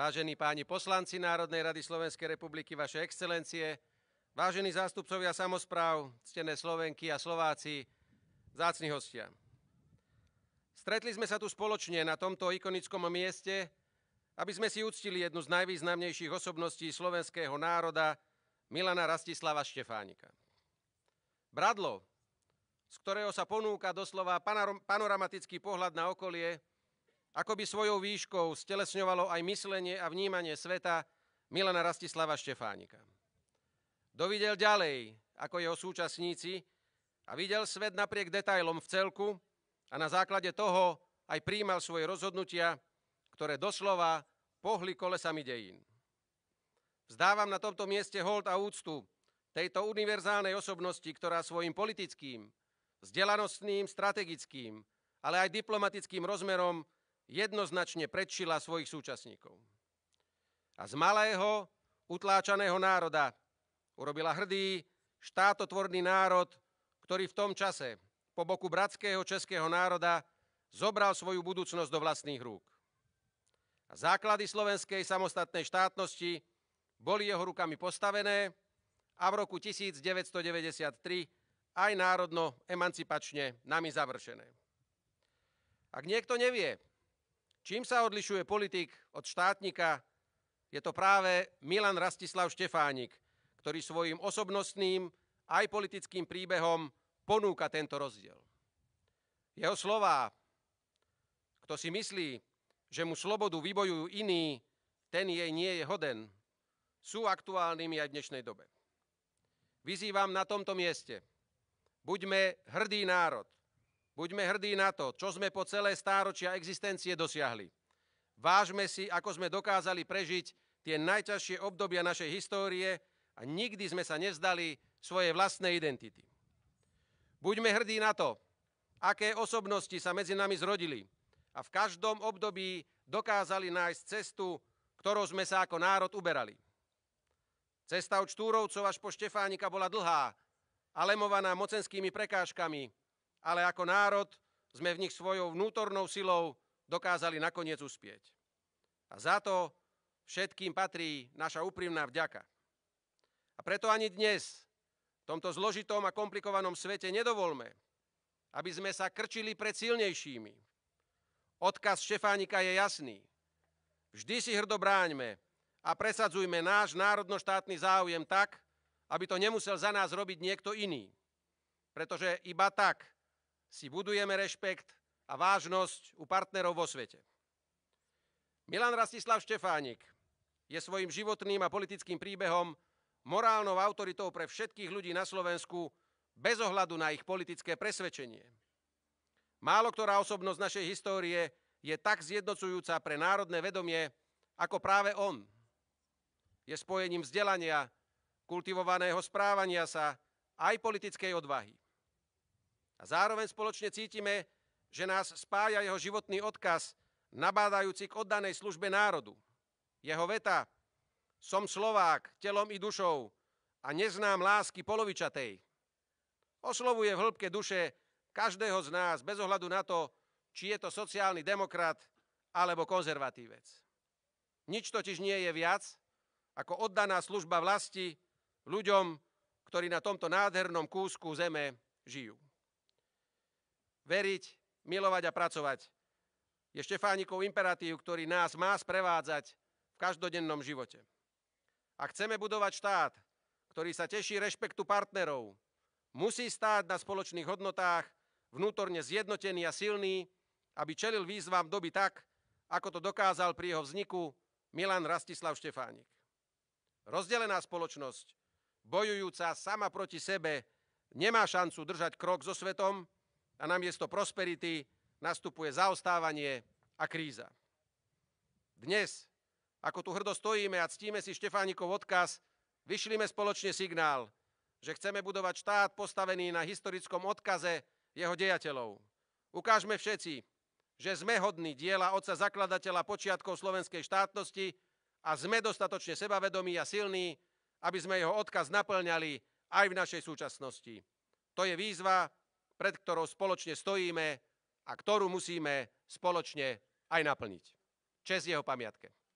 vážení páni poslanci Národnej rady Slovenskej republiky, vaše excelencie, vážení zástupcovia samozpráv, ctené Slovenky a Slováci, zácni hostia. Stretli sme sa tu spoločne na tomto ikonickom mieste, aby sme si uctili jednu z najvýznamnejších osobností slovenského národa, Milana Rastislava Štefánika. Bradlo, z ktorého sa ponúka doslova panoramatický pohľad na okolie, ako by svojou výškou stelesňovalo aj myslenie a vnímanie sveta Milana Rastislava Štefánika. Dovidel ďalej ako jeho súčasníci a videl svet napriek detailom v celku a na základe toho aj príjmal svoje rozhodnutia, ktoré doslova pohli kolesami dejín. Vzdávam na tomto mieste hold a úctu tejto univerzálnej osobnosti, ktorá svojim politickým, vzdelanostným, strategickým, ale aj diplomatickým rozmerom jednoznačne predčila svojich súčasníkov. A z malého, utláčaného národa urobila hrdý, štátotvorný národ, ktorý v tom čase po boku bratského českého národa zobral svoju budúcnosť do vlastných rúk. A základy slovenskej samostatnej štátnosti boli jeho rukami postavené a v roku 1993 aj národno-emancipačne nami završené. Ak niekto nevie, Čím sa odlišuje politik od štátnika, je to práve Milan Rastislav Štefánik, ktorý svojim osobnostným aj politickým príbehom ponúka tento rozdiel. Jeho slová, kto si myslí, že mu slobodu vybojujú iní, ten jej nie je hoden, sú aktuálnymi aj v dnešnej dobe. Vyzývam na tomto mieste. Buďme hrdý národ, Buďme hrdí na to, čo sme po celé stáročia existencie dosiahli. Vážme si, ako sme dokázali prežiť tie najťažšie obdobia našej histórie a nikdy sme sa nevzdali svojej vlastnej identity. Buďme hrdí na to, aké osobnosti sa medzi nami zrodili a v každom období dokázali nájsť cestu, ktorou sme sa ako národ uberali. Cesta od Štúrovcov až po Štefánika bola dlhá alemovaná lemovaná mocenskými prekážkami ale ako národ sme v nich svojou vnútornou silou dokázali nakoniec uspieť. A za to všetkým patrí naša úprimná vďaka. A preto ani dnes, v tomto zložitom a komplikovanom svete, nedovolme, aby sme sa krčili pred silnejšími. Odkaz Štefánika je jasný. Vždy si hrdo bráňme a presadzujme náš národnoštátny záujem tak, aby to nemusel za nás robiť niekto iný. Pretože iba tak si budujeme rešpekt a vážnosť u partnerov vo svete. Milan Rastislav Štefánik je svojim životným a politickým príbehom morálnou autoritou pre všetkých ľudí na Slovensku bez ohľadu na ich politické presvedčenie. Málo ktorá osobnosť našej histórie je tak zjednocujúca pre národné vedomie ako práve on. Je spojením vzdelania, kultivovaného správania sa aj politickej odvahy. A zároveň spoločne cítime, že nás spája jeho životný odkaz, nabádajúci k oddanej službe národu. Jeho veta Som Slovák telom i dušou a neznám lásky polovičatej. Oslovuje v hĺbke duše každého z nás bez ohľadu na to, či je to sociálny demokrat alebo konzervatívec. Nič totiž nie je viac ako oddaná služba vlasti ľuďom, ktorí na tomto nádhernom kúsku zeme žijú veriť, milovať a pracovať. Je Štefánikov imperatív, ktorý nás má sprevádzať v každodennom živote. A chceme budovať štát, ktorý sa teší rešpektu partnerov, musí stáť na spoločných hodnotách, vnútorne zjednotený a silný, aby čelil výzvam doby tak, ako to dokázal pri jeho vzniku Milan Rastislav Štefánik. Rozdelená spoločnosť, bojujúca sama proti sebe, nemá šancu držať krok so svetom, a namiesto prosperity nastupuje zaostávanie a kríza. Dnes, ako tu hrdo stojíme a ctíme si Štefánikov odkaz, vyšlime spoločne signál, že chceme budovať štát postavený na historickom odkaze jeho dejateľov. Ukážme všetci, že sme hodní diela oca zakladateľa počiatkov slovenskej štátnosti a sme dostatočne sebavedomí a silní, aby sme jeho odkaz naplňali aj v našej súčasnosti. To je výzva, pred ktorou spoločne stojíme a ktorú musíme spoločne aj naplniť. Čes jeho pamiatke.